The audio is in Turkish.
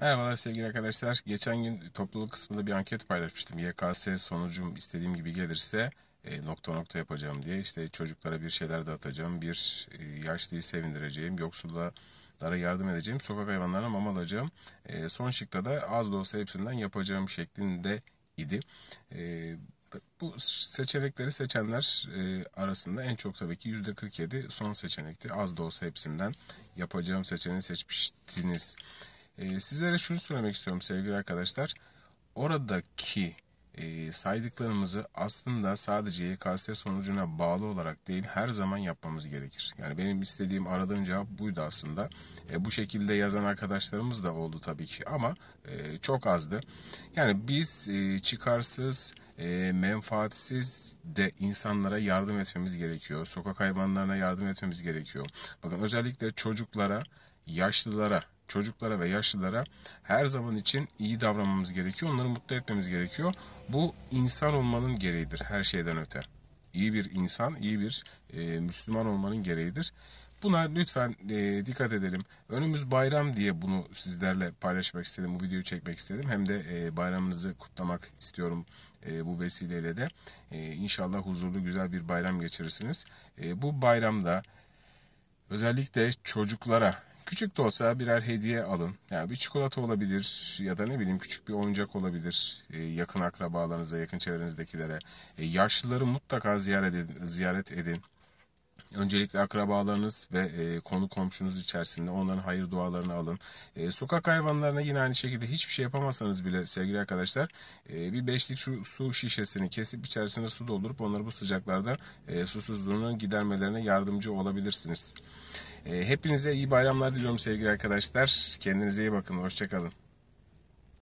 Merhabalar sevgili arkadaşlar. Geçen gün topluluk kısmında bir anket paylaşmıştım. YKS sonucum istediğim gibi gelirse e, nokta nokta yapacağım diye. İşte çocuklara bir şeyler dağıtacağım, bir e, yaşlıyı sevindireceğim, yoksullara yardım edeceğim, sokak hayvanlarına mama alacağım. E, son şıkta da az da olsa hepsinden yapacağım şeklinde idi. E, bu seçenekleri seçenler e, arasında en çok tabii ki yüzde 47 son seçenekti. Az da olsa hepsinden yapacağım seçeneği seçmiştiniz. E, sizlere şunu söylemek istiyorum sevgili arkadaşlar. Oradaki e, saydıklarımızı aslında sadece YKS sonucuna bağlı olarak değil her zaman yapmamız gerekir. Yani benim istediğim aradığım cevap buydu aslında. E, bu şekilde yazan arkadaşlarımız da oldu tabii ki ama e, çok azdı. Yani biz e, çıkarsız e, menfaatsiz de insanlara yardım etmemiz gerekiyor. Sokak hayvanlarına yardım etmemiz gerekiyor. Bakın özellikle çocuklara, yaşlılara çocuklara ve yaşlılara her zaman için iyi davranmamız gerekiyor. Onları mutlu etmemiz gerekiyor. Bu insan olmanın gereğidir her şeyden öte. İyi bir insan, iyi bir e, Müslüman olmanın gereğidir. Buna lütfen e, dikkat edelim. Önümüz bayram diye bunu sizlerle paylaşmak istedim. Bu videoyu çekmek istedim. Hem de e, bayramınızı kutlamak istiyorum e, bu vesileyle de. E, inşallah huzurlu güzel bir bayram geçirirsiniz. E, bu bayramda özellikle çocuklara Küçük de olsa birer hediye alın. Yani bir çikolata olabilir ya da ne bileyim küçük bir oyuncak olabilir. E, yakın akrabalarınıza, yakın çevrenizdekilere. E, yaşlıları mutlaka ziyaret edin. Ziyaret edin. Öncelikle akrabalarınız ve e, konu komşunuz içerisinde onların hayır dualarını alın. E, sokak hayvanlarına yine aynı şekilde hiçbir şey yapamazsanız bile sevgili arkadaşlar e, bir beşlik şu, su şişesini kesip içerisine su doldurup onları bu sıcaklarda e, susuzluğunu gidermelerine yardımcı olabilirsiniz. Ee, hepinize iyi bayramlar diliyorum sevgili arkadaşlar. Kendinize iyi bakın. Hoşçakalın.